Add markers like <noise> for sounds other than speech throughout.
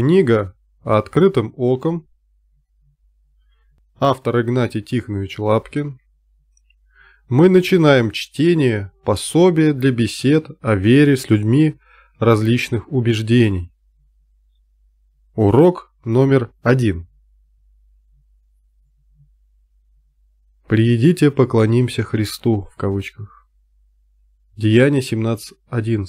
Книга «Открытым оком». Автор Игнатий Тихонович Лапкин. Мы начинаем чтение пособия для бесед о вере с людьми различных убеждений. Урок номер один. «Приедите, поклонимся Христу» в кавычках. Деяние 17.11.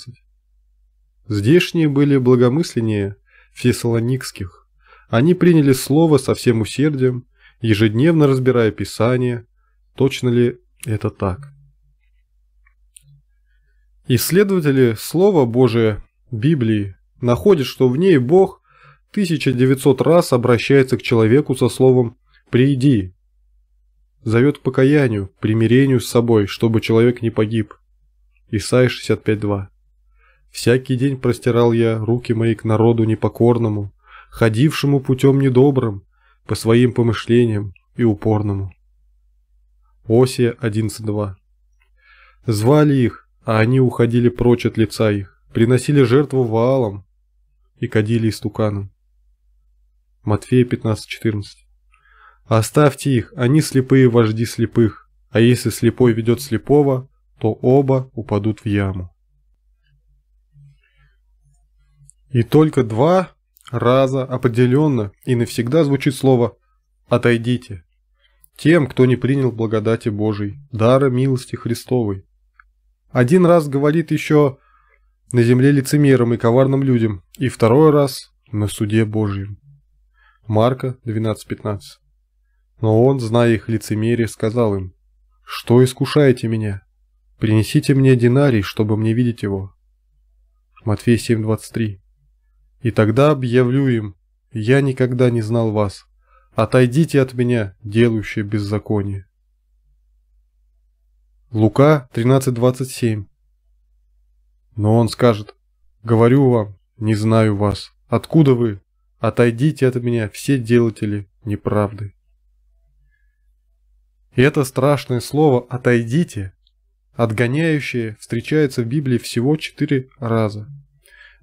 Здешние были благомысленнее – фессалоникских, они приняли слово со всем усердием, ежедневно разбирая Писание, точно ли это так. Исследователи Слова Божия Библии находят, что в ней Бог 1900 раз обращается к человеку со словом «приди», зовет к покаянию, примирению с собой, чтобы человек не погиб. Исайя 65.2 Всякий день простирал я руки мои к народу непокорному, ходившему путем недобрым, по своим помышлениям и упорному. Осия 11.2 Звали их, а они уходили прочь от лица их, приносили жертву валам и кадили истуканом. Матфея 15.14 Оставьте их, они слепые вожди слепых, а если слепой ведет слепого, то оба упадут в яму. И только два раза определенно и навсегда звучит слово «отойдите» тем, кто не принял благодати Божией, дара милости Христовой. Один раз говорит еще на земле лицемерам и коварным людям, и второй раз на суде Божьем. Марка 12.15 Но он, зная их лицемерие, сказал им, «Что искушаете меня? Принесите мне динарий, чтобы мне видеть его». Матфея 7.23 и тогда объявлю им: я никогда не знал вас. Отойдите от меня, делающие беззаконие. Лука 13:27. Но он скажет: говорю вам, не знаю вас. Откуда вы? Отойдите от меня, все делатели неправды. И это страшное слово «отойдите», отгоняющее, встречается в Библии всего четыре раза.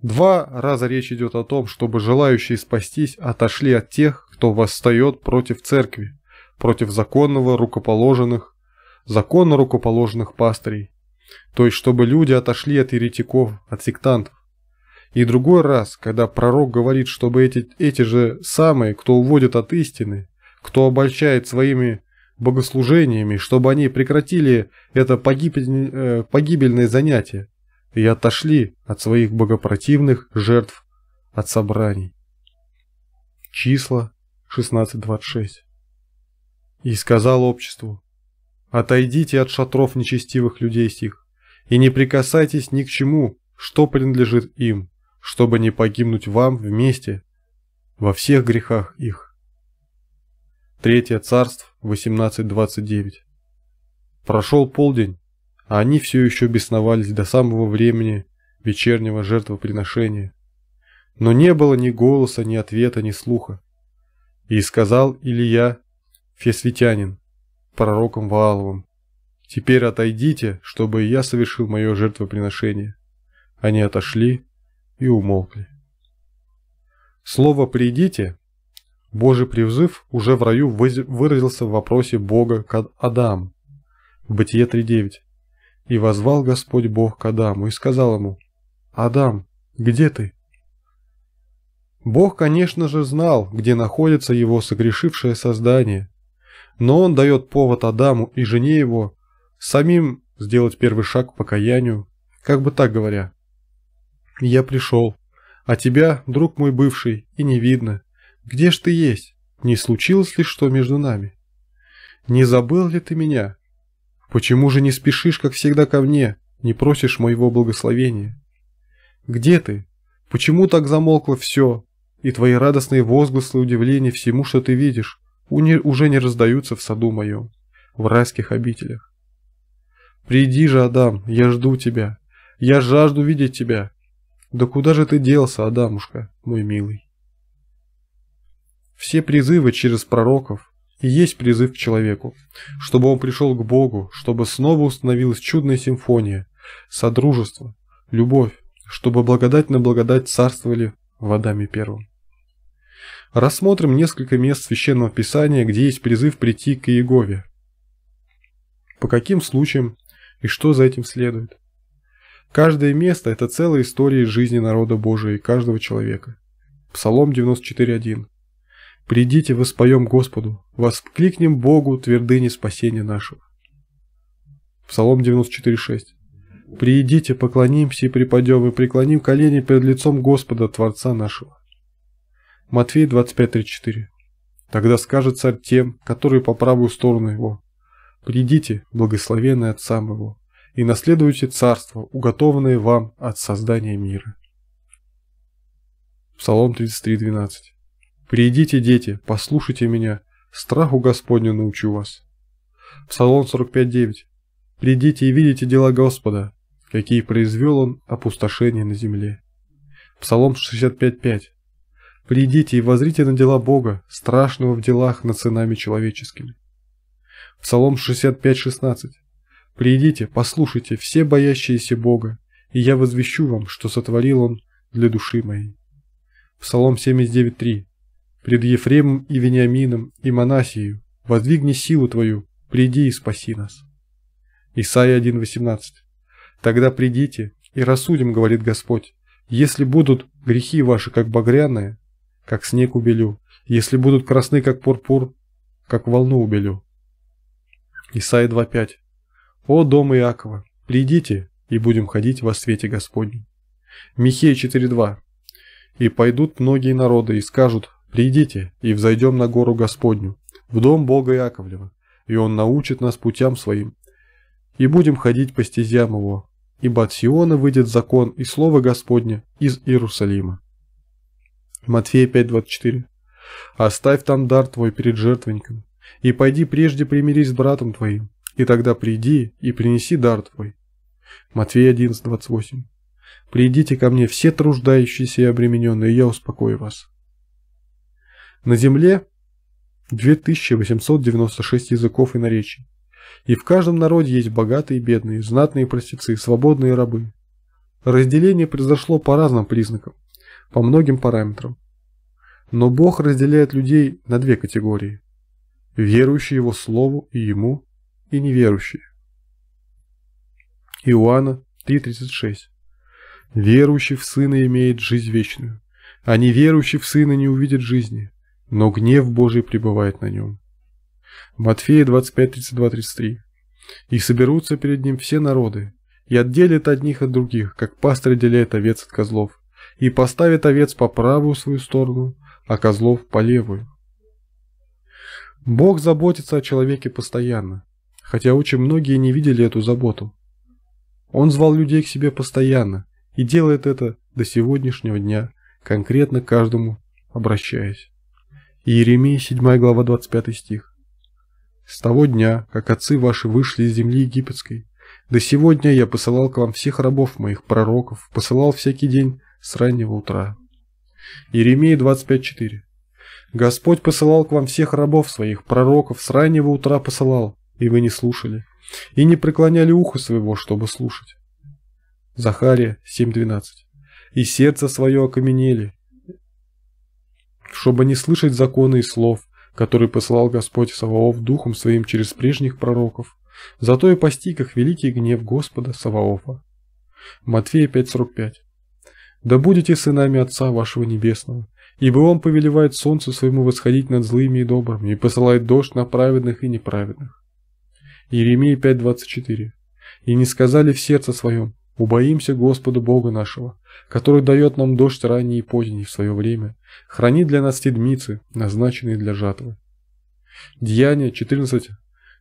Два раза речь идет о том, чтобы желающие спастись отошли от тех, кто восстает против церкви, против законного рукоположенных, законно рукоположенных пастырей. То есть, чтобы люди отошли от еретиков, от сектантов. И другой раз, когда пророк говорит, чтобы эти, эти же самые, кто уводит от истины, кто обольщает своими богослужениями, чтобы они прекратили это погибель, э, погибельное занятие, и отошли от своих богопротивных жертв от собраний. Числа 16.26 И сказал обществу, «Отойдите от шатров нечестивых людей сих, и не прикасайтесь ни к чему, что принадлежит им, чтобы не погибнуть вам вместе во всех грехах их». Третье царство 18.29 Прошел полдень, а они все еще бесновались до самого времени вечернего жертвоприношения. Но не было ни голоса, ни ответа, ни слуха. И сказал Илья, феслитянин, пророком Вааловым, «Теперь отойдите, чтобы я совершил мое жертвоприношение». Они отошли и умолкли. Слово «придите» Божий призыв уже в раю выразился в вопросе Бога к Адаму. Бытие 3.9. И возвал Господь Бог к Адаму и сказал ему, «Адам, где ты?» Бог, конечно же, знал, где находится его согрешившее создание, но он дает повод Адаму и жене его самим сделать первый шаг к покаянию, как бы так говоря. «Я пришел, а тебя, друг мой бывший, и не видно. Где ж ты есть? Не случилось ли что между нами? Не забыл ли ты меня?» Почему же не спешишь, как всегда, ко мне, не просишь моего благословения? Где ты? Почему так замолкло все? И твои радостные возгласы удивления всему, что ты видишь, уже не раздаются в саду моем, в райских обителях. Приди же, Адам, я жду тебя. Я жажду видеть тебя. Да куда же ты делся, Адамушка, мой милый? Все призывы через пророков, и есть призыв к человеку, чтобы он пришел к Богу, чтобы снова установилась чудная симфония, содружество, любовь, чтобы благодать на благодать царствовали водами первым. Рассмотрим несколько мест Священного Писания, где есть призыв прийти к Иегове. По каким случаям и что за этим следует? Каждое место – это целая история жизни народа Божия и каждого человека. Псалом 94.1. Придите, воспоем Господу, воскликнем Богу твердыни спасения нашего. Псалом 94.6. Приидите, поклонимся и припадем, и преклоним колени перед лицом Господа, Творца нашего. Матфей 25.34. Тогда скажет царь тем, которые по правую сторону его, «Придите, благословенный Отца моего, и наследуйте царство, уготованное вам от создания мира». Псалом 33.12. «Придите, дети, послушайте меня, страху Господню научу вас». Псалом 45.9. «Придите и видите дела Господа, какие произвел Он опустошение на земле». Псалом 65.5. «Придите и возрите на дела Бога, страшного в делах над сынами человеческими». Псалом 65.16. «Придите, послушайте, все боящиеся Бога, и я возвещу вам, что сотворил Он для души моей». Псалом 79.3 пред Ефремом и Вениамином и Манасию, воздвигни силу твою, приди и спаси нас. Исайя 1:18. Тогда придите и рассудим, говорит Господь, если будут грехи ваши как багряные, как снег убелю, если будут красны как пурпур, как волну убелю. Исайя 2:5. О дом Иакова, придите и будем ходить во свете Господнем. Михея 4:2. И пойдут многие народы и скажут: Придите, и взойдем на гору Господню, в дом Бога Яковлева, и Он научит нас путям Своим. И будем ходить по стезям Его, ибо от Сиона выйдет закон и слово Господне из Иерусалима». Матфея 5.24 «Оставь там дар твой перед жертвенником, и пойди прежде примирись с братом твоим, и тогда приди и принеси дар твой». Матфея 11.28 «Придите ко мне все труждающиеся и обремененные, и я успокою вас». На Земле 2896 языков и наречий. И в каждом народе есть богатые и бедные, знатные и простецы, свободные рабы. Разделение произошло по разным признакам, по многим параметрам. Но Бог разделяет людей на две категории: верующие его слову и ему, и неверующие. Иоанна 3:36. Верующий в Сына имеет жизнь вечную, а неверующий в Сына не увидит жизни но гнев Божий пребывает на нем. Матфея 25:32-33. И соберутся перед ним все народы, и отделят одних от других, как пастырь отделяет овец от козлов, и поставит овец по правую свою сторону, а козлов по левую. Бог заботится о человеке постоянно, хотя очень многие не видели эту заботу. Он звал людей к себе постоянно и делает это до сегодняшнего дня, конкретно каждому обращаясь. Иеремия 7 глава 25 стих. «С того дня, как отцы ваши вышли из земли египетской, до сегодня я посылал к вам всех рабов моих, пророков, посылал всякий день с раннего утра». Иеремия 25.4 «Господь посылал к вам всех рабов своих, пророков, с раннего утра посылал, и вы не слушали, и не преклоняли ухо своего, чтобы слушать». Захария 7.12 «И сердце свое окаменели, чтобы не слышать законы и слов, которые посылал Господь Саваоф духом своим через прежних пророков, зато и постиг их великий гнев Господа Саваофа. Матфея 5.45 «Да будете сынами Отца вашего Небесного, ибо Он повелевает солнцу своему восходить над злыми и добрыми, и посылает дождь на праведных и неправедных». Иеремия 5.24 «И не сказали в сердце своем, Убоимся Господа Бога нашего, который дает нам дождь ранний и поздний в свое время, хранит для нас седмицы, назначенные для жатвы. Деяния 14,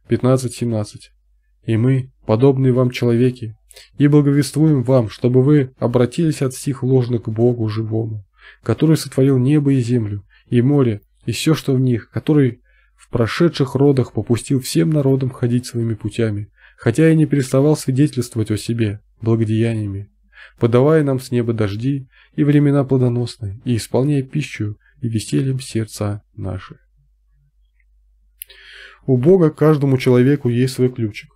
15, 17. И мы, подобные вам человеки, и благовествуем вам, чтобы вы обратились от стих ложных к Богу живому, который сотворил небо и землю, и море, и все, что в них, который в прошедших родах попустил всем народам ходить своими путями, хотя и не переставал свидетельствовать о себе, благодеяниями, подавая нам с неба дожди и времена плодоносные, и исполняя пищу и весельем сердца наши. У Бога каждому человеку есть свой ключик.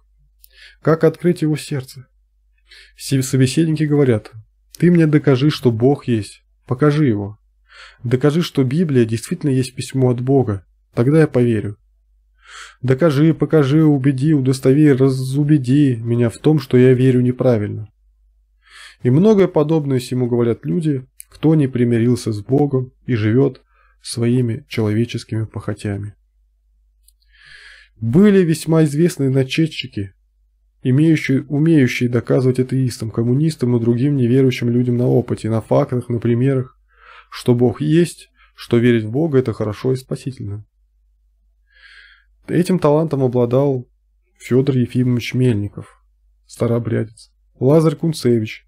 Как открыть его сердце? Все собеседники говорят, ты мне докажи, что Бог есть, покажи его. Докажи, что Библия действительно есть письмо от Бога, тогда я поверю. Докажи, покажи, убеди, удостови, разубеди меня в том, что я верю неправильно. И многое подобное всему говорят люди, кто не примирился с Богом и живет своими человеческими похотями. Были весьма известные начетчики, имеющие, умеющие доказывать атеистам, коммунистам и другим неверующим людям на опыте, на фактах, на примерах, что Бог есть, что верить в Бога – это хорошо и спасительно. Этим талантом обладал Федор Ефимович Мельников, старообрядец, Лазарь Кунцевич,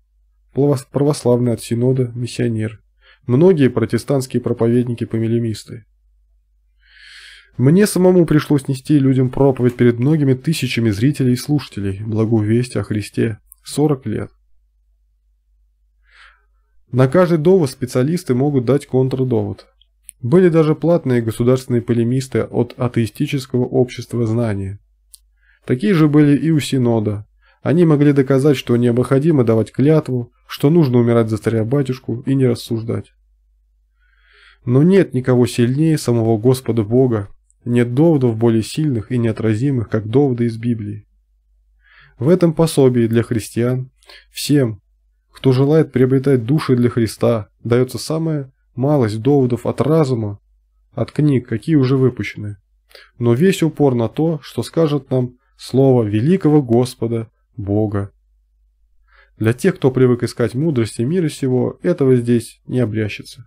православный от Синода миссионер, многие протестантские проповедники-помилемисты. Мне самому пришлось нести людям проповедь перед многими тысячами зрителей и слушателей, благую весть о Христе, 40 лет. На каждый довод специалисты могут дать контрдовод. Были даже платные государственные полемисты от атеистического общества знания. Такие же были и у Синода. Они могли доказать, что необходимо давать клятву, что нужно умирать за царя-батюшку и не рассуждать. Но нет никого сильнее самого Господа Бога, нет доводов более сильных и неотразимых, как доводы из Библии. В этом пособии для христиан всем, кто желает приобретать души для Христа, дается самое малость доводов от разума, от книг, какие уже выпущены, но весь упор на то, что скажет нам слово великого Господа, Бога. Для тех, кто привык искать мудрости мира сего, этого здесь не обрящется.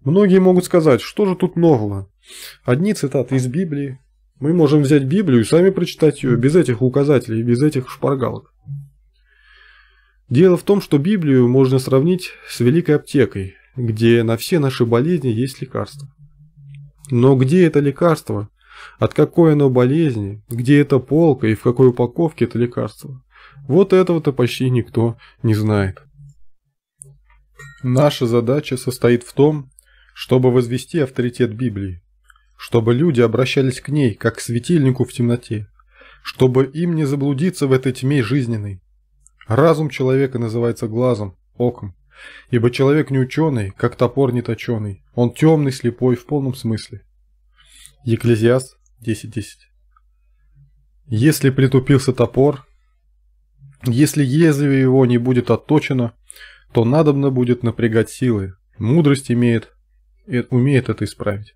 Многие могут сказать, что же тут нового? Одни цитаты из Библии. Мы можем взять Библию и сами прочитать ее без этих указателей, без этих шпаргалок. Дело в том, что Библию можно сравнить с великой аптекой, где на все наши болезни есть лекарство. Но где это лекарство? От какой оно болезни? Где эта полка и в какой упаковке это лекарство? Вот этого-то почти никто не знает. Наша задача состоит в том, чтобы возвести авторитет Библии, чтобы люди обращались к ней, как к светильнику в темноте, чтобы им не заблудиться в этой тьме жизненной, Разум человека называется глазом, оком, ибо человек не ученый, как топор не точеный, он темный, слепой в полном смысле. Екклезиаст 10.10 Если притупился топор, если лезвие его не будет отточено, то надобно будет напрягать силы, мудрость имеет, э, умеет это исправить.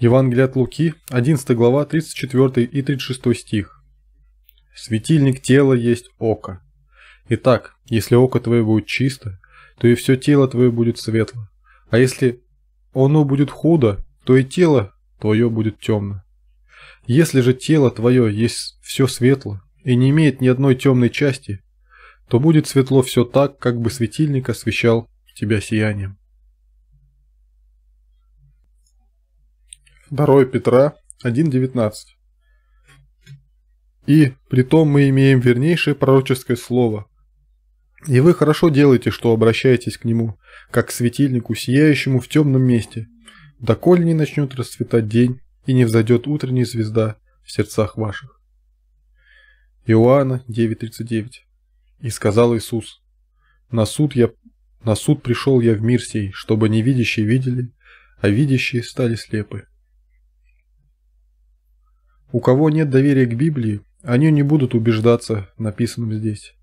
Евангелие от Луки, 11 глава, 34 и 36 стих. Светильник тела есть око. Итак, если око твое будет чисто, то и все тело твое будет светло. А если оно будет худо, то и тело твое будет темно. Если же тело твое есть все светло и не имеет ни одной темной части, то будет светло все так, как бы светильник освещал тебя сиянием. 2 Петра 1.19 и, притом, мы имеем вернейшее пророческое слово. И вы хорошо делаете, что обращаетесь к нему, как к светильнику, сияющему в темном месте, доколь не начнет расцветать день и не взойдет утренняя звезда в сердцах ваших. Иоанна 9.39 И сказал Иисус, «На суд, я, на суд пришел я в мир сей, чтобы невидящие видели, а видящие стали слепы». У кого нет доверия к Библии, они не будут убеждаться написанным здесь.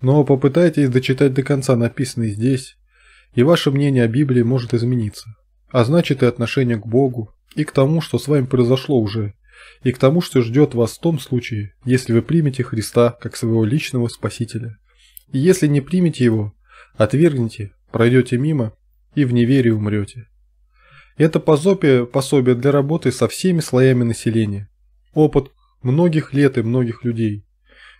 Но попытайтесь дочитать до конца написанное здесь, и ваше мнение о Библии может измениться. А значит и отношение к Богу, и к тому, что с вами произошло уже, и к тому, что ждет вас в том случае, если вы примете Христа как своего личного Спасителя. И если не примете Его, отвергните, пройдете мимо и в неверии умрете. Это пособие, пособие для работы со всеми слоями населения. Опыт многих лет и многих людей.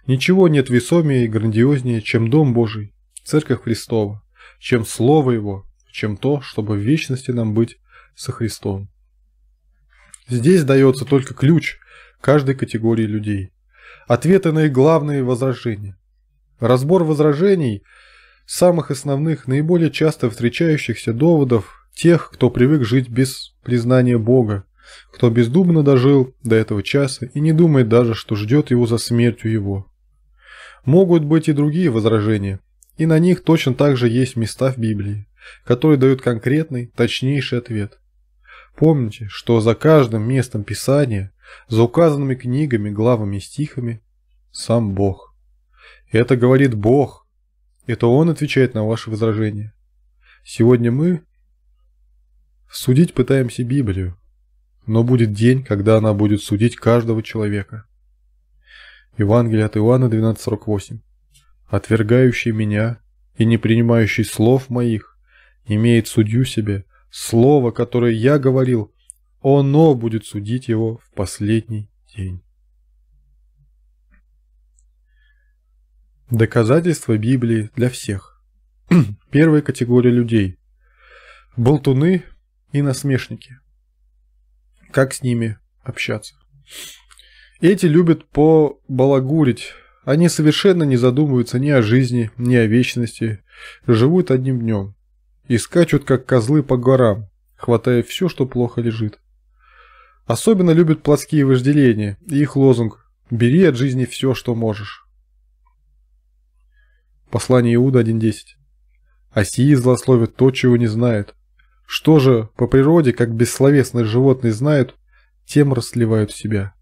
Ничего нет весомее и грандиознее, чем Дом Божий, Церковь Христова, чем Слово Его, чем то, чтобы в вечности нам быть со Христом. Здесь дается только ключ каждой категории людей. Ответы на их главные возражения. Разбор возражений самых основных, наиболее часто встречающихся доводов тех, кто привык жить без признания Бога, кто бездумно дожил до этого часа и не думает даже, что ждет его за смертью его. Могут быть и другие возражения, и на них точно так же есть места в Библии, которые дают конкретный, точнейший ответ. Помните, что за каждым местом Писания, за указанными книгами, главами и стихами, сам Бог. Это говорит Бог. Это Он отвечает на ваши возражения. Сегодня мы судить пытаемся Библию, но будет день, когда она будет судить каждого человека. Евангелие от Иоанна 12:48. Отвергающий меня и не принимающий слов моих имеет судью себе, слово, которое я говорил, оно будет судить его в последний день. Доказательства Библии для всех. <clears throat> Первая категория людей. Болтуны и насмешники – как с ними общаться. Эти любят побалагурить. Они совершенно не задумываются ни о жизни, ни о вечности. Живут одним днем. И скачут, как козлы по горам, хватая все, что плохо лежит. Особенно любят плотские вожделения и их лозунг «Бери от жизни все, что можешь». Послание Иуда 1.10 «Осии злословят то, чего не знает, что же по природе, как бессловесные животные знают, тем расливают себя.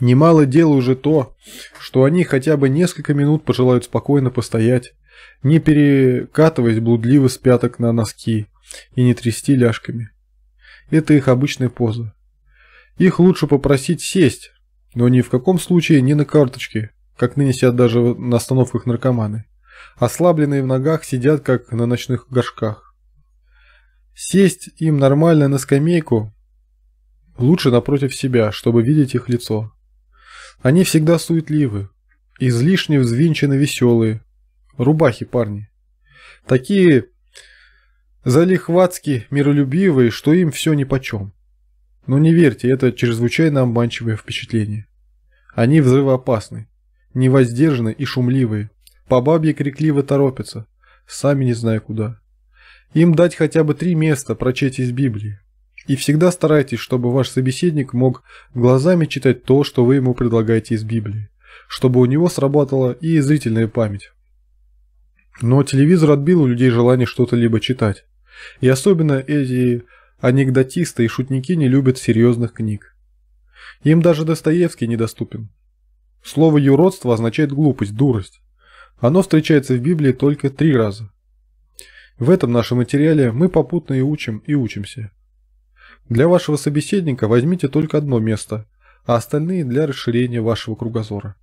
Немало дел уже то, что они хотя бы несколько минут пожелают спокойно постоять, не перекатываясь блудливо с пяток на носки и не трясти ляжками. Это их обычная поза. Их лучше попросить сесть, но ни в каком случае не на карточке, как ныне сидят даже на остановках наркоманы. Ослабленные в ногах сидят, как на ночных горшках. Сесть им нормально на скамейку, лучше напротив себя, чтобы видеть их лицо. Они всегда суетливы, излишне взвинчены веселые. Рубахи парни. Такие залихватски миролюбивые, что им все нипочем. Но не верьте, это чрезвычайно обманчивое впечатление. Они взрывоопасны, невоздержаны и шумливые, по бабье крикливо торопятся, сами не зная куда. Им дать хотя бы три места прочесть из Библии. И всегда старайтесь, чтобы ваш собеседник мог глазами читать то, что вы ему предлагаете из Библии, чтобы у него сработала и зрительная память. Но телевизор отбил у людей желание что-то либо читать. И особенно эти анекдотисты и шутники не любят серьезных книг. Им даже Достоевский недоступен. Слово «юродство» означает глупость, дурость. Оно встречается в Библии только три раза. В этом нашем материале мы попутно и учим, и учимся. Для вашего собеседника возьмите только одно место, а остальные для расширения вашего кругозора.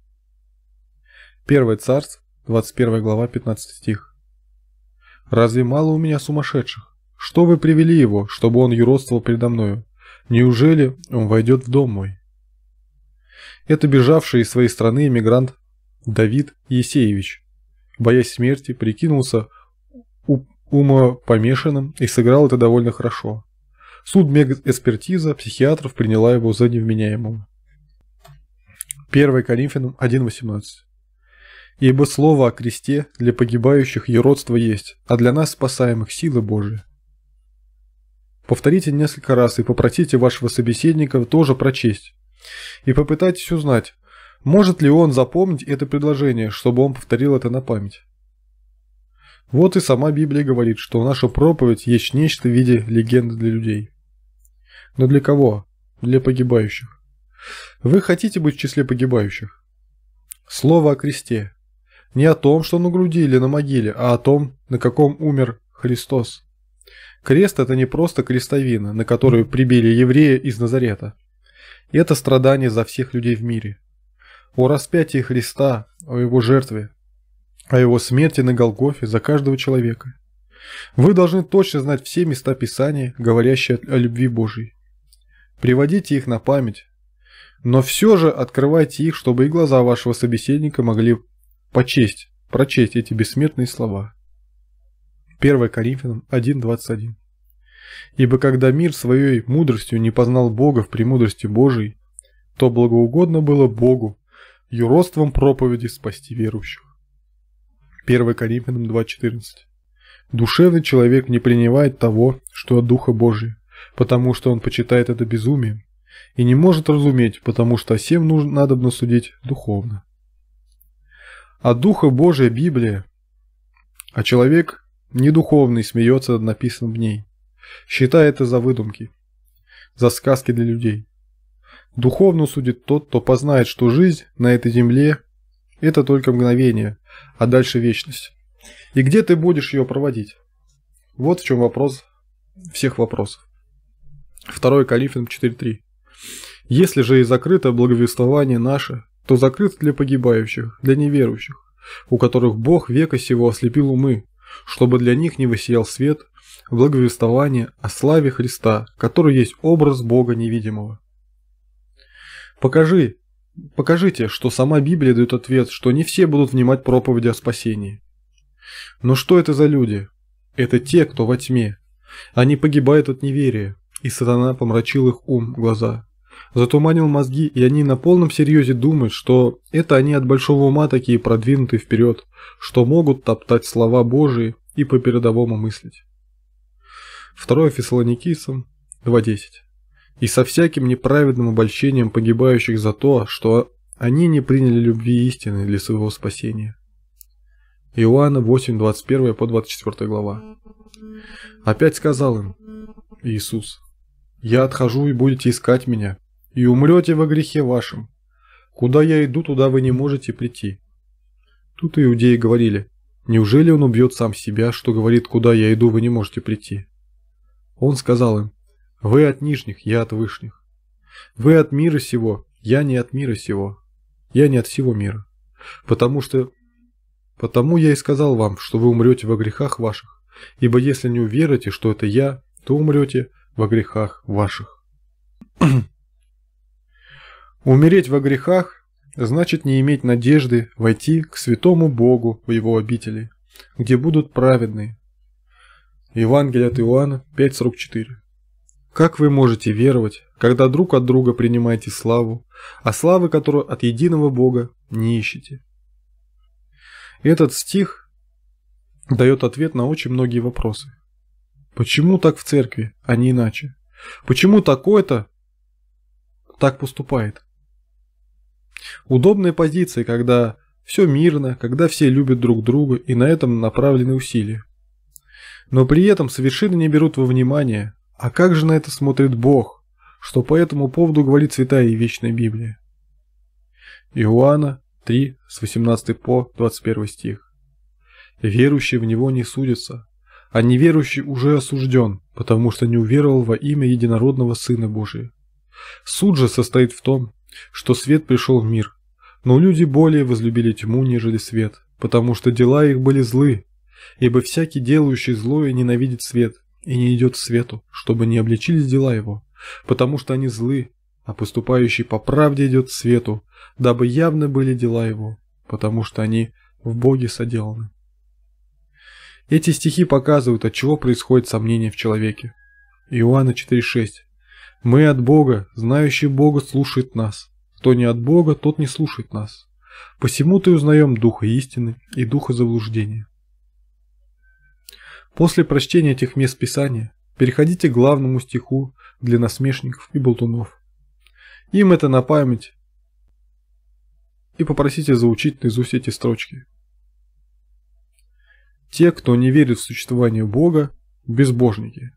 1 Царств, 21 глава, 15 стих. «Разве мало у меня сумасшедших? Что вы привели его, чтобы он юродствовал предо мною? Неужели он войдет в дом мой?» Это бежавший из своей страны эмигрант Давид Есеевич, боясь смерти, прикинулся ума помешанным и сыграл это довольно хорошо. Суд мегаэкспертиза психиатров приняла его за невменяемого. 1 Коринфянам 1.18 «Ибо слово о кресте для погибающих еродство есть, а для нас спасаемых силы Божия». Повторите несколько раз и попросите вашего собеседника тоже прочесть. И попытайтесь узнать, может ли он запомнить это предложение, чтобы он повторил это на память. Вот и сама Библия говорит, что наша проповедь есть нечто в виде легенды для людей. Но для кого? Для погибающих. Вы хотите быть в числе погибающих? Слово о кресте. Не о том, что на груди или на могиле, а о том, на каком умер Христос. Крест – это не просто крестовина, на которую прибили еврея из Назарета. Это страдание за всех людей в мире. О распятии Христа, о его жертве, о его смерти на Голгофе за каждого человека. Вы должны точно знать все места Писания, говорящие о любви Божьей. Приводите их на память, но все же открывайте их, чтобы и глаза вашего собеседника могли почесть, прочесть эти бессмертные слова. 1 Коринфянам 1.21 «Ибо когда мир своей мудростью не познал Бога в премудрости Божией, то благоугодно было Богу юродством проповеди спасти верующих». 1 Коринфянам 2.14. Душевный человек не принимает того, что от Духа Божия, потому что он почитает это безумием, и не может разуметь, потому что всем нужно надобно судить духовно. От а Духа Божия Библия, а человек недуховный смеется над написанным в ней, считая это за выдумки, за сказки для людей. Духовно судит тот, кто познает, что жизнь на этой земле это только мгновение, а дальше вечность. И где ты будешь ее проводить? Вот в чем вопрос всех вопросов. Второй Калифин 4.3. Если же и закрыто благовествование наше, то закрыто для погибающих, для неверующих, у которых Бог века сего ослепил умы, чтобы для них не высиял свет, благовествование о славе Христа, который есть образ Бога невидимого. Покажи, Покажите, что сама Библия дает ответ, что не все будут внимать проповеди о спасении. Но что это за люди? Это те, кто во тьме. Они погибают от неверия, и сатана помрачил их ум, глаза. Затуманил мозги, и они на полном серьезе думают, что это они от большого ума такие продвинутые вперед, что могут топтать слова Божии и по-передовому мыслить. 2 Фессалоникийцам 2.10 и со всяким неправедным обольщением погибающих за то, что они не приняли любви истины для своего спасения. Иоанна 821 по 24 глава. Опять сказал им Иисус, «Я отхожу, и будете искать меня, и умрете во грехе вашем. Куда я иду, туда вы не можете прийти». Тут иудеи говорили, «Неужели он убьет сам себя, что говорит, куда я иду, вы не можете прийти?» Он сказал им, вы от нижних, я от вышних. Вы от мира сего, я не от мира сего. Я не от всего мира. Потому что... Потому я и сказал вам, что вы умрете во грехах ваших. Ибо если не уверите, что это я, то умрете во грехах ваших. <clears throat> Умереть во грехах значит не иметь надежды войти к святому Богу в его обители, где будут праведные. Евангелие от Иоанна 5.44 как вы можете веровать, когда друг от друга принимаете славу, а славы, которую от единого Бога, не ищете? Этот стих дает ответ на очень многие вопросы. Почему так в церкви, а не иначе? Почему такое-то так поступает? Удобная позиция, когда все мирно, когда все любят друг друга и на этом направлены усилия. Но при этом совершенно не берут во внимание, а как же на это смотрит Бог, что по этому поводу говорит Святая и Вечная Библия? Иоанна 3, с 18 по 21 стих. «Верующие в Него не судятся, а неверующий уже осужден, потому что не уверовал во имя единородного Сына Божия. Суд же состоит в том, что свет пришел в мир, но люди более возлюбили тьму, нежели свет, потому что дела их были злы, ибо всякий делающий злое ненавидит свет, и не идет к свету, чтобы не обличились дела его, потому что они злы, а поступающий по правде идет к свету, дабы явны были дела его, потому что они в Боге соделаны. Эти стихи показывают, от чего происходит сомнение в человеке. Иоанна 4:6. Мы от Бога, знающий Бога слушает нас. Кто не от Бога, тот не слушает нас. Посему-то и узнаем духа истины и духа заблуждения. После прочтения этих мест Писания переходите к главному стиху для насмешников и болтунов. Им это на память и попросите заучить наизусть эти строчки. Те, кто не верит в существование Бога, безбожники.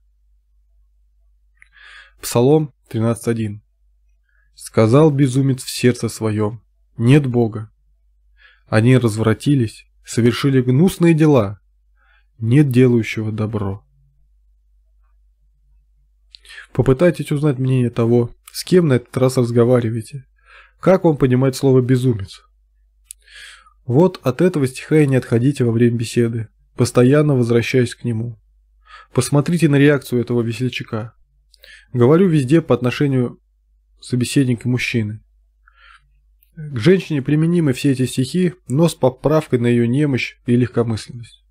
Псалом 13.1 «Сказал безумец в сердце своем, нет Бога. Они развратились, совершили гнусные дела, нет делающего добро. Попытайтесь узнать мнение того, с кем на этот раз разговариваете. Как вам понимать слово «безумец»? Вот от этого стиха и не отходите во время беседы, постоянно возвращаясь к нему. Посмотрите на реакцию этого весельчака. Говорю везде по отношению собеседника мужчины. К женщине применимы все эти стихи, но с поправкой на ее немощь и легкомысленность.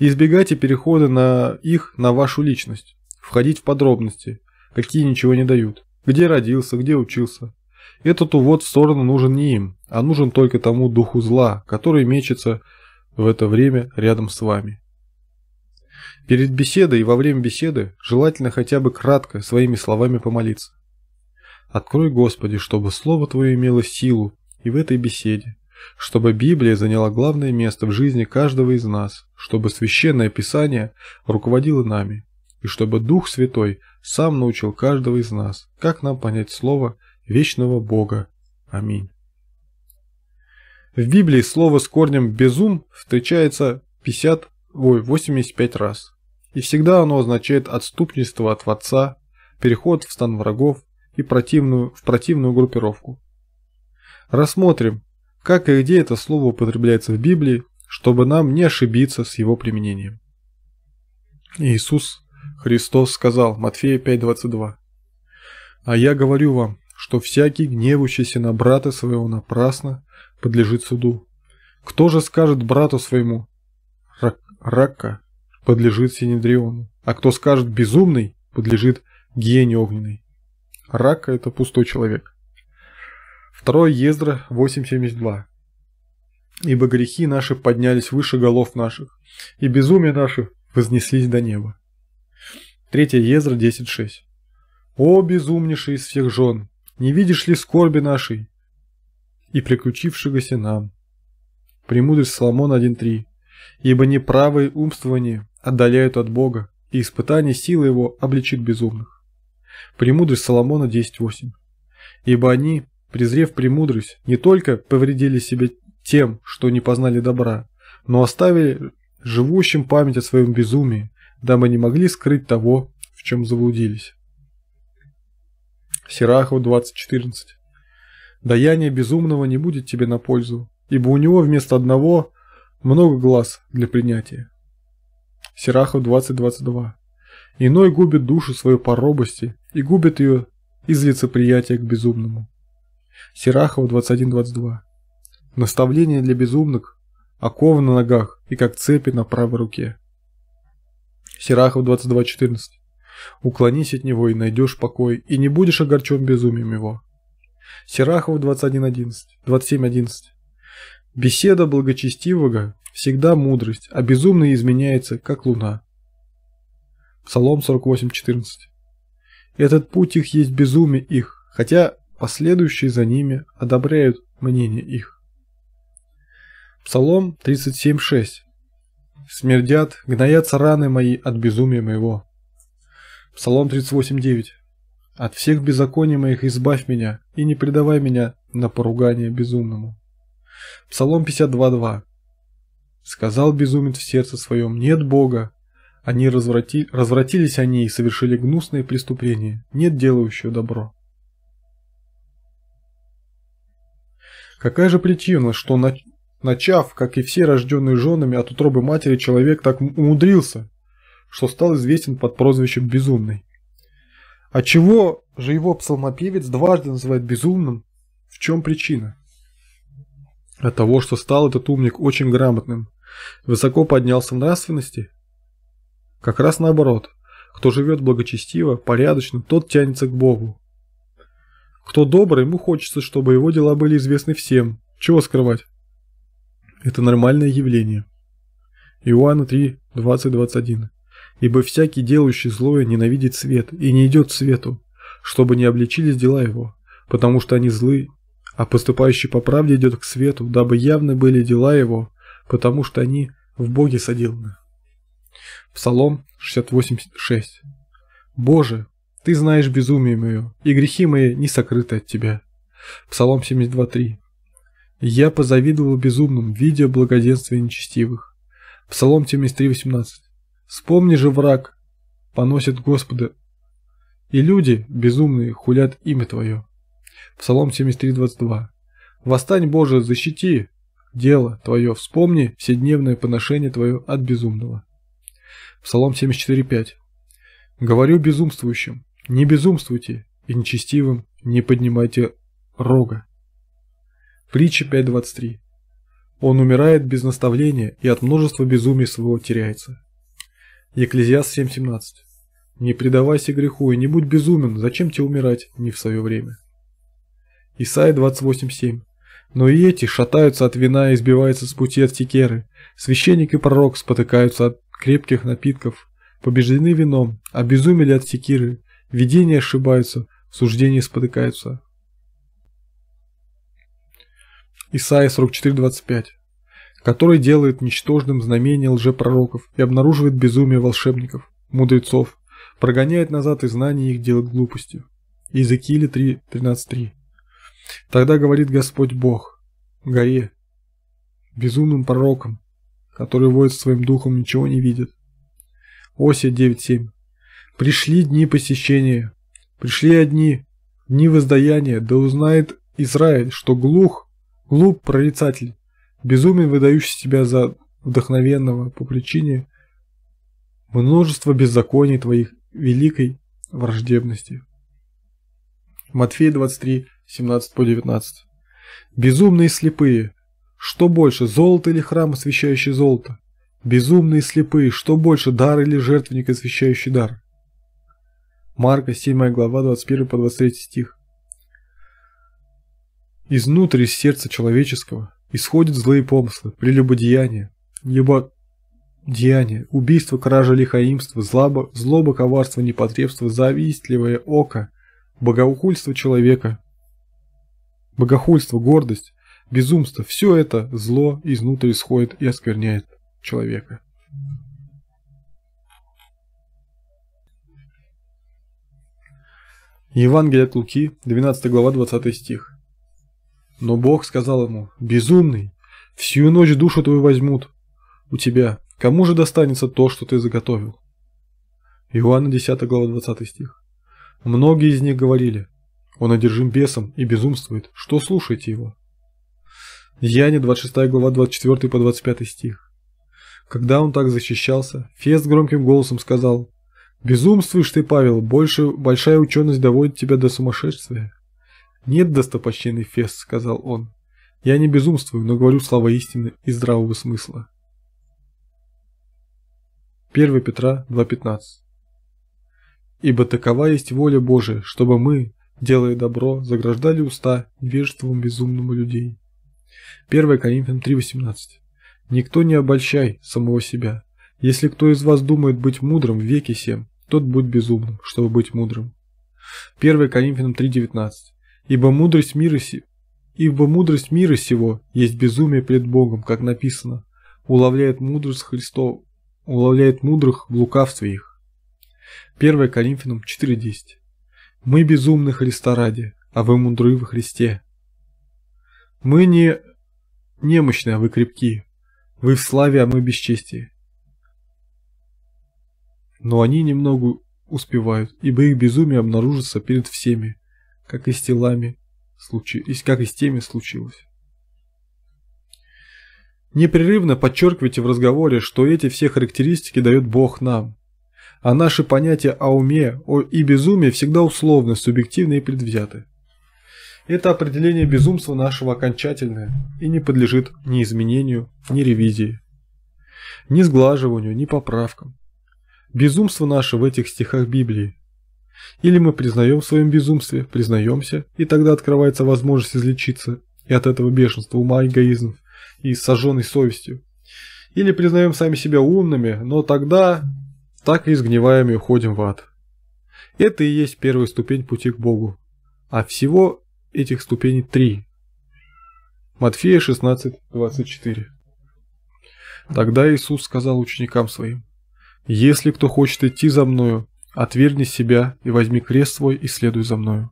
Избегайте перехода на их на вашу личность. Входить в подробности, какие ничего не дают. Где родился, где учился. Этот увод в сторону нужен не им, а нужен только тому духу зла, который мечется в это время рядом с вами. Перед беседой и во время беседы желательно хотя бы кратко своими словами помолиться. Открой, Господи, чтобы слово Твое имело силу и в этой беседе, чтобы Библия заняла главное место в жизни каждого из нас, чтобы священное писание руководило нами, и чтобы Дух Святой сам научил каждого из нас, как нам понять слово вечного Бога. Аминь. В Библии слово с корнем «безум» встречается 50, ой, 85 раз. И всегда оно означает отступничество от Отца, переход в стан врагов и противную, в противную группировку. Рассмотрим, как и где это слово употребляется в Библии, чтобы нам не ошибиться с его применением. Иисус Христос сказал, Матфея 5:22: "А я говорю вам, что всякий гневущийся на брата своего напрасно подлежит суду. Кто же скажет брату своему: рак, рака, подлежит синедриону, а кто скажет безумный, подлежит гиене огненной". Рака это пустой человек. 2 Ездра 8.72. «Ибо грехи наши поднялись выше голов наших, и безумие наши вознеслись до неба». 3 Ездра 10.6. «О, безумнейший из всех жен, не видишь ли скорби нашей и приключившегося нам?» Премудрость Соломон 1.3. «Ибо неправые умствования отдаляют от Бога, и испытание силы его обличит безумных». Премудрость Соломона 10.8. «Ибо они презрев премудрость, не только повредили себя тем, что не познали добра, но оставили живущим память о своем безумии, дабы не могли скрыть того, в чем заблудились. Сирахов 20.14 Даяние безумного не будет тебе на пользу, ибо у него вместо одного много глаз для принятия. Сирахов 20.22 Иной губит душу свою по робости и губит ее из лицеприятия к безумному. Серахова 21-22. Наставление для безумных, окова на ногах и как цепи на правой руке. Серахов 22.14. Уклонись от него и найдешь покой, и не будешь огорчен безумием его. Серахов 21.11. 27.11. Беседа благочестивого всегда мудрость, а безумный изменяется, как луна. Псалом 48.14. Этот путь их есть безумие их, хотя последующие за ними одобряют мнение их. Псалом 37.6 «Смердят, гноятся раны мои от безумия моего». Псалом 38.9 «От всех беззаконий моих избавь меня и не предавай меня на поругание безумному». Псалом 52.2 «Сказал безумец в сердце своем, нет Бога, они разврати... развратились они и совершили гнусные преступления, нет делающего добро». Какая же причина, что на... начав, как и все рожденные женами от утробы матери, человек так умудрился, что стал известен под прозвищем «безумный». А чего же его псалмопевец дважды называет безумным? В чем причина? От того, что стал этот умник очень грамотным, высоко поднялся в нравственности? Как раз наоборот. Кто живет благочестиво, порядочно, тот тянется к Богу. Кто добрый, ему хочется, чтобы его дела были известны всем. Чего скрывать? Это нормальное явление. Иоанна 3, 20, 21. «Ибо всякий, делающий злое, ненавидит свет и не идет к свету, чтобы не обличились дела его, потому что они злы, а поступающий по правде идет к свету, дабы явны были дела его, потому что они в Боге соделаны». Псалом 68.6. «Боже, ты знаешь безумие мое, и грехи мои не сокрыты от тебя. Псалом 72.3. Я позавидовал безумным, видя благоденствие нечестивых. Псалом 73.18. Вспомни же, враг, поносит Господа, и люди, безумные, хулят имя Твое. Псалом 73.22. Восстань, Боже, защити дело Твое, вспомни вседневное поношение Твое от безумного. Псалом 74.5. Говорю безумствующим, не безумствуйте и нечестивым не поднимайте рога. Притча 5.23. Он умирает без наставления и от множества безумий своего теряется. Екклезиаст 7.17. Не предавайся греху и не будь безумен, зачем тебе умирать не в свое время. Исайя 28.7. Но и эти шатаются от вина и избиваются с пути от текеры. Священник и пророк спотыкаются от крепких напитков, побеждены вином, обезумели от секиры, Видения ошибаются, суждения спотыкаются. Исайя 44:25, который делает ничтожным знамение лжепророков и обнаруживает безумие волшебников, мудрецов, прогоняет назад и знания их делает глупостью. Иезекииля 3:13:3. Тогда говорит Господь Бог горе, безумным пророкам, которые воют своим духом, ничего не видят. Осия 9.7. Пришли дни посещения, пришли одни дни воздаяния, да узнает Израиль, что глух, глуп прорицатель, безумен выдающий себя за вдохновенного по причине множества беззаконий твоих великой враждебности. Матфея 23, 17 по 19. Безумные слепые, что больше, золото или храм, освящающий золото? Безумные слепые, что больше, дар или жертвенник, освящающий дар? Марка, 7 глава, 21 по 23 стих. Изнутри из сердца человеческого исходят злые помыслы, прелюбодеяния, либо деяния, убийство, кража, лихоимство, злоба, злоба, коварство, непотребство, завистливое око, богохульство человека, богохульство, гордость, безумство – все это зло изнутри исходит и оскверняет человека. Евангелие от Луки, 12 глава, 20 стих. Но Бог сказал ему, «Безумный, всю ночь душу твою возьмут у тебя. Кому же достанется то, что ты заготовил?» Иоанна 10 глава, 20 стих. Многие из них говорили, «Он одержим бесом и безумствует, что слушаете его?» Деяние 26 глава, 24 по 25 стих. Когда он так защищался, Фест громким голосом сказал, Безумствуешь ты, Павел, больше большая ученость доводит тебя до сумасшествия. Нет, достопочтенный Фес, сказал он. Я не безумствую, но говорю слова истины и здравого смысла. 1 Петра 2:15. Ибо такова есть воля Божия, чтобы мы, делая добро, заграждали уста невежеством безумному людей. 1 Коринфянам 3:18. Никто не обольщай самого себя. Если кто из вас думает быть мудрым в веке сем, тот будь безумным, чтобы быть мудрым. 1 Коринфянам 3.19 «Ибо мудрость мира си... Ибо мудрость мира сего есть безумие пред Богом, как написано, Улавляет мудрость Христов, улавляет мудрых в лукавстве их». 1 Коринфянам 4.10 «Мы безумны Христа ради, а вы мудры во Христе». Мы не немощны, а вы крепки. Вы в славе, а мы бесчестие. Но они немного успевают, ибо их безумие обнаружится перед всеми, как и с телами, как и с теми случилось. Непрерывно подчеркивайте в разговоре, что эти все характеристики дает Бог нам. А наши понятия о уме и безумии всегда условны, субъективны и предвзяты. Это определение безумства нашего окончательное и не подлежит ни изменению, ни ревизии, ни сглаживанию, ни поправкам. Безумство наше в этих стихах Библии. Или мы признаем в своем безумстве, признаемся, и тогда открывается возможность излечиться и от этого бешенства, ума, эгоизмов и сожженной совестью. Или признаем сами себя умными, но тогда так и изгниваем и уходим в ад. Это и есть первая ступень пути к Богу. А всего этих ступеней три. Матфея 16:24. Тогда Иисус сказал ученикам своим, если кто хочет идти за мною, отвергни себя и возьми крест свой и следуй за мною.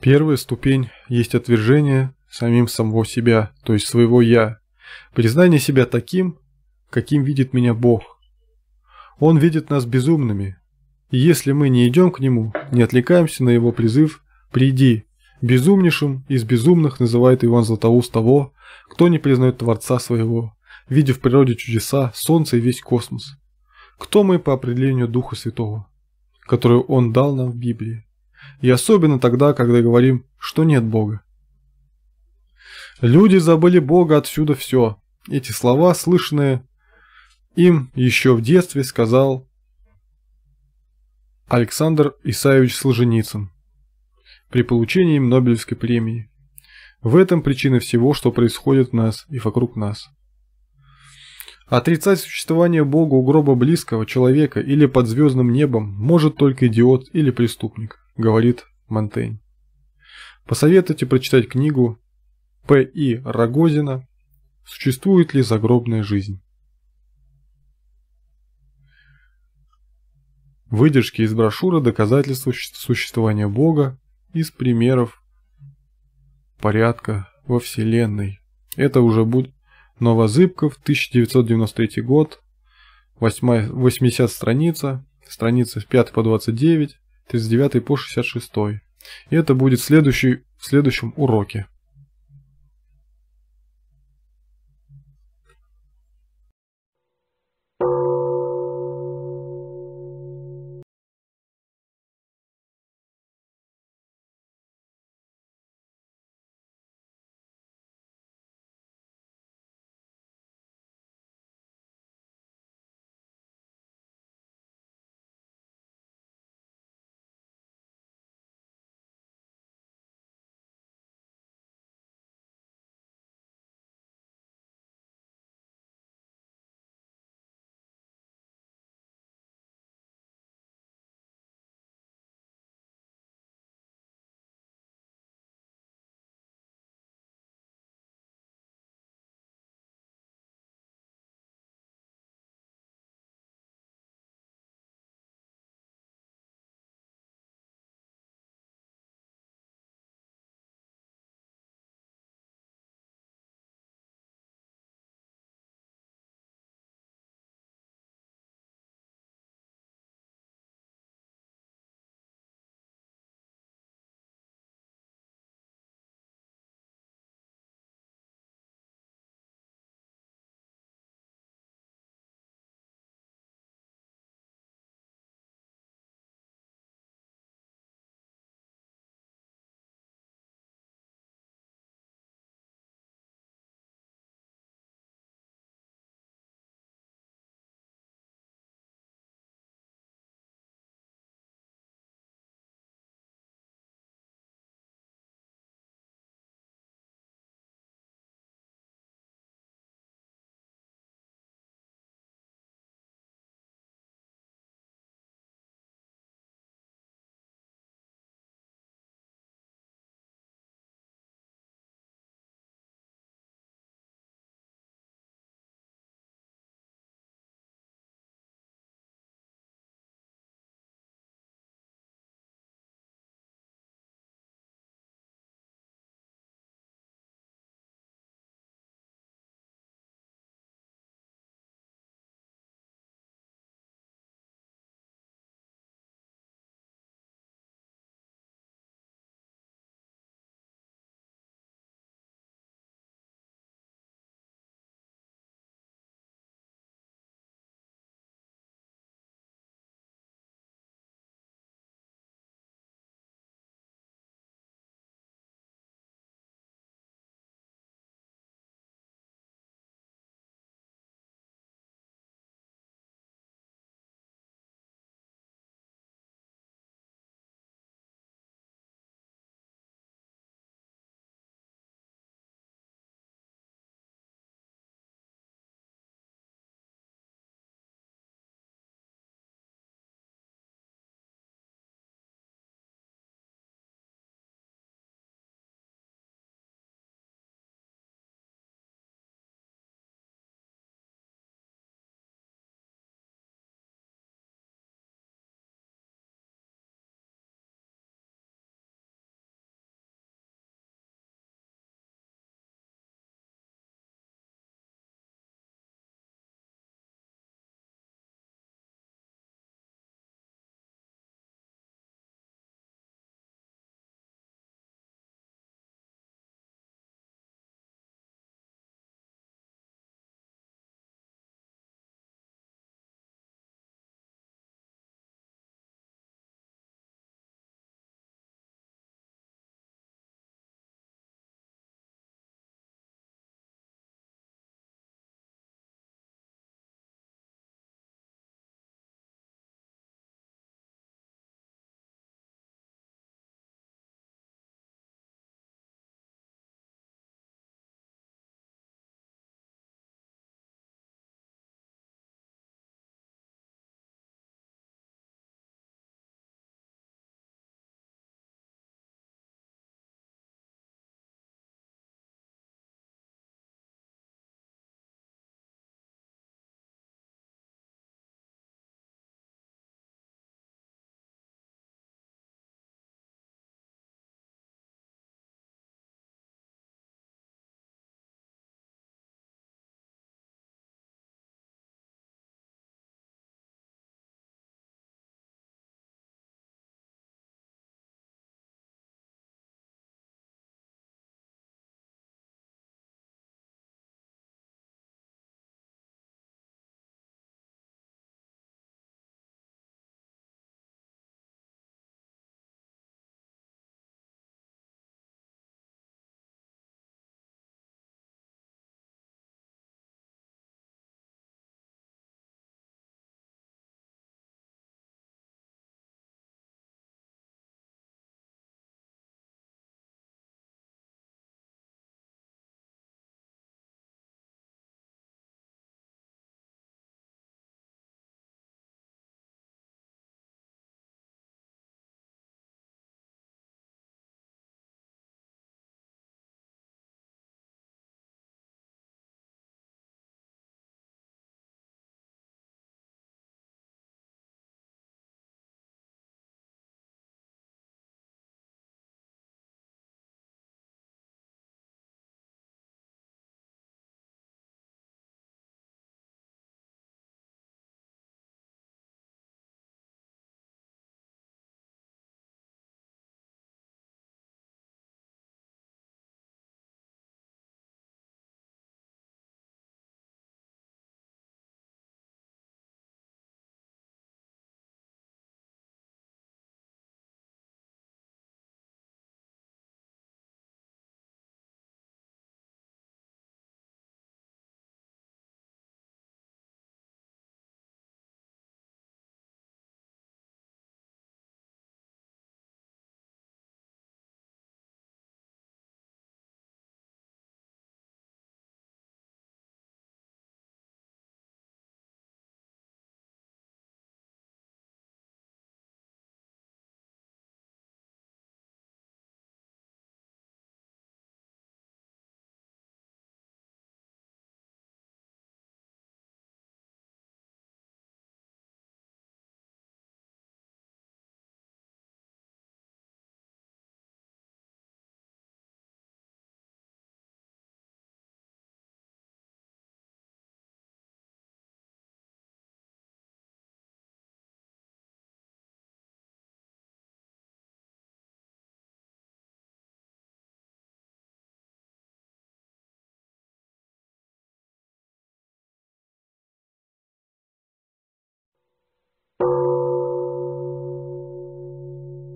Первая ступень есть отвержение самим самого себя, то есть своего «я», признание себя таким, каким видит меня Бог. Он видит нас безумными, и если мы не идем к Нему, не отвлекаемся на Его призыв «приди», безумнейшим из безумных называет Иван Златоуст того, кто не признает Творца своего, видя в природе чудеса, солнце и весь космос. Кто мы по определению Духа Святого, которую Он дал нам в Библии? И особенно тогда, когда говорим, что нет Бога. «Люди забыли Бога отсюда все». Эти слова, слышанные им еще в детстве, сказал Александр Исаевич Сложеницын при получении им Нобелевской премии. В этом причина всего, что происходит в нас и вокруг нас. Отрицать существование Бога у гроба близкого человека или под звездным небом может только идиот или преступник, говорит Монтень. Посоветуйте прочитать книгу П. И. Рогозина «Существует ли загробная жизнь?». Выдержки из брошюры «Доказательства существования Бога» из примеров порядка во Вселенной. Это уже будет Новозыбков, 1993 год, 8, 80 страница, страницы с 5 по 29, 39 по 66. И это будет в, следующий, в следующем уроке.